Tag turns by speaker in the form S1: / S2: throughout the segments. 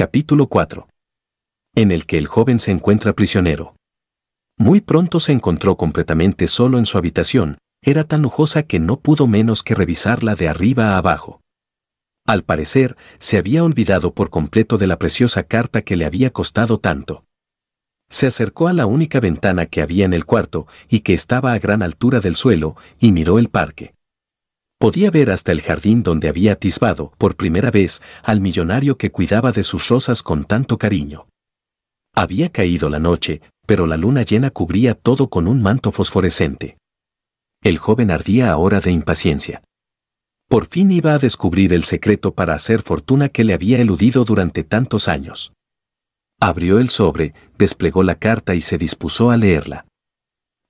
S1: Capítulo 4. En el que el joven se encuentra prisionero. Muy pronto se encontró completamente solo en su habitación, era tan lujosa que no pudo menos que revisarla de arriba a abajo. Al parecer, se había olvidado por completo de la preciosa carta que le había costado tanto. Se acercó a la única ventana que había en el cuarto y que estaba a gran altura del suelo y miró el parque. Podía ver hasta el jardín donde había atisbado por primera vez al millonario que cuidaba de sus rosas con tanto cariño. Había caído la noche, pero la luna llena cubría todo con un manto fosforescente. El joven ardía ahora de impaciencia. Por fin iba a descubrir el secreto para hacer fortuna que le había eludido durante tantos años. Abrió el sobre, desplegó la carta y se dispuso a leerla.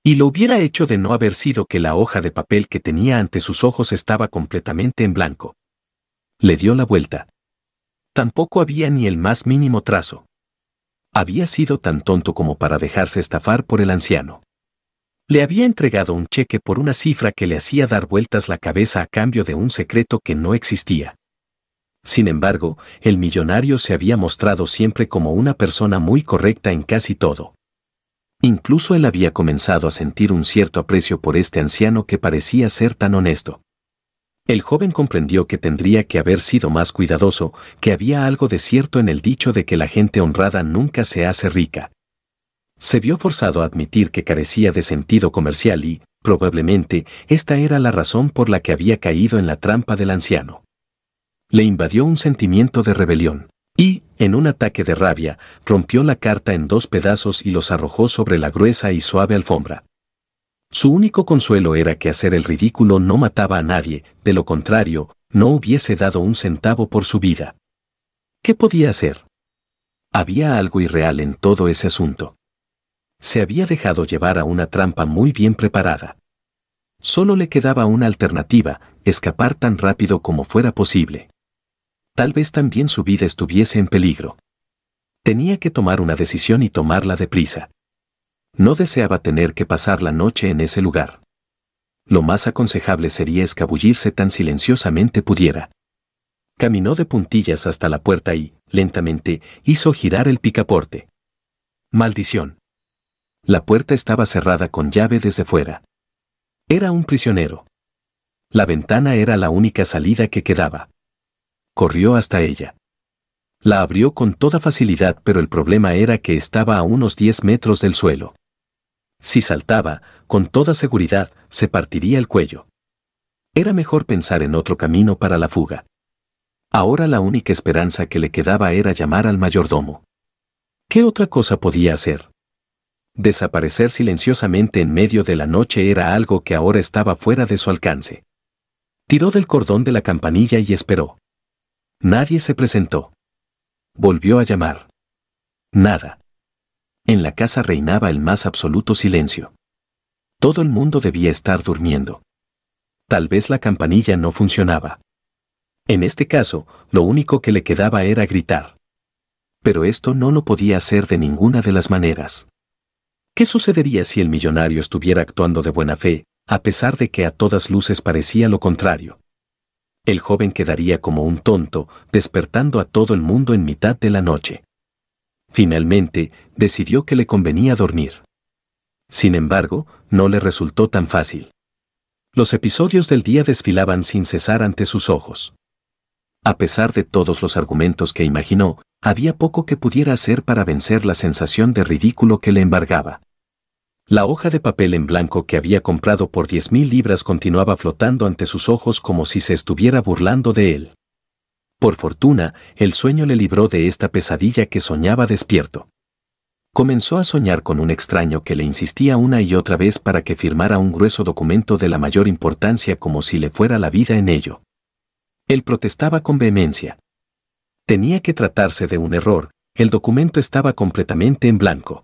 S1: Y lo hubiera hecho de no haber sido que la hoja de papel que tenía ante sus ojos estaba completamente en blanco. Le dio la vuelta. Tampoco había ni el más mínimo trazo. Había sido tan tonto como para dejarse estafar por el anciano. Le había entregado un cheque por una cifra que le hacía dar vueltas la cabeza a cambio de un secreto que no existía. Sin embargo, el millonario se había mostrado siempre como una persona muy correcta en casi todo. Incluso él había comenzado a sentir un cierto aprecio por este anciano que parecía ser tan honesto. El joven comprendió que tendría que haber sido más cuidadoso, que había algo de cierto en el dicho de que la gente honrada nunca se hace rica. Se vio forzado a admitir que carecía de sentido comercial y, probablemente, esta era la razón por la que había caído en la trampa del anciano. Le invadió un sentimiento de rebelión. Y, en un ataque de rabia, rompió la carta en dos pedazos y los arrojó sobre la gruesa y suave alfombra. Su único consuelo era que hacer el ridículo no mataba a nadie, de lo contrario, no hubiese dado un centavo por su vida. ¿Qué podía hacer? Había algo irreal en todo ese asunto. Se había dejado llevar a una trampa muy bien preparada. Solo le quedaba una alternativa, escapar tan rápido como fuera posible tal vez también su vida estuviese en peligro. Tenía que tomar una decisión y tomarla deprisa. No deseaba tener que pasar la noche en ese lugar. Lo más aconsejable sería escabullirse tan silenciosamente pudiera. Caminó de puntillas hasta la puerta y, lentamente, hizo girar el picaporte. Maldición. La puerta estaba cerrada con llave desde fuera. Era un prisionero. La ventana era la única salida que quedaba corrió hasta ella. La abrió con toda facilidad, pero el problema era que estaba a unos 10 metros del suelo. Si saltaba, con toda seguridad, se partiría el cuello. Era mejor pensar en otro camino para la fuga. Ahora la única esperanza que le quedaba era llamar al mayordomo. ¿Qué otra cosa podía hacer? Desaparecer silenciosamente en medio de la noche era algo que ahora estaba fuera de su alcance. Tiró del cordón de la campanilla y esperó. Nadie se presentó. Volvió a llamar. Nada. En la casa reinaba el más absoluto silencio. Todo el mundo debía estar durmiendo. Tal vez la campanilla no funcionaba. En este caso, lo único que le quedaba era gritar. Pero esto no lo podía hacer de ninguna de las maneras. ¿Qué sucedería si el millonario estuviera actuando de buena fe, a pesar de que a todas luces parecía lo contrario? el joven quedaría como un tonto, despertando a todo el mundo en mitad de la noche. Finalmente, decidió que le convenía dormir. Sin embargo, no le resultó tan fácil. Los episodios del día desfilaban sin cesar ante sus ojos. A pesar de todos los argumentos que imaginó, había poco que pudiera hacer para vencer la sensación de ridículo que le embargaba. La hoja de papel en blanco que había comprado por 10.000 libras continuaba flotando ante sus ojos como si se estuviera burlando de él. Por fortuna, el sueño le libró de esta pesadilla que soñaba despierto. Comenzó a soñar con un extraño que le insistía una y otra vez para que firmara un grueso documento de la mayor importancia como si le fuera la vida en ello. Él protestaba con vehemencia. Tenía que tratarse de un error, el documento estaba completamente en blanco.